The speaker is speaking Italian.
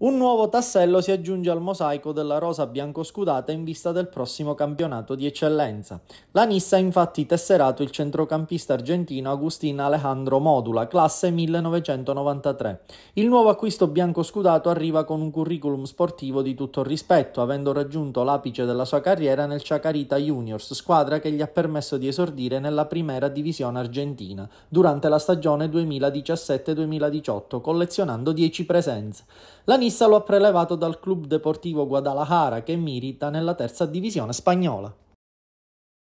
Un nuovo tassello si aggiunge al mosaico della rosa bianco scudata in vista del prossimo campionato di eccellenza. La Nissa ha infatti tesserato il centrocampista argentino Agustin Alejandro Modula, classe 1993. Il nuovo acquisto bianco scudato arriva con un curriculum sportivo di tutto rispetto, avendo raggiunto l'apice della sua carriera nel Chacarita Juniors, squadra che gli ha permesso di esordire nella primera divisione argentina durante la stagione 2017-2018, collezionando 10 presenze. La Nissa Larissa lo ha prelevato dal Club Deportivo Guadalajara che milita nella terza divisione spagnola.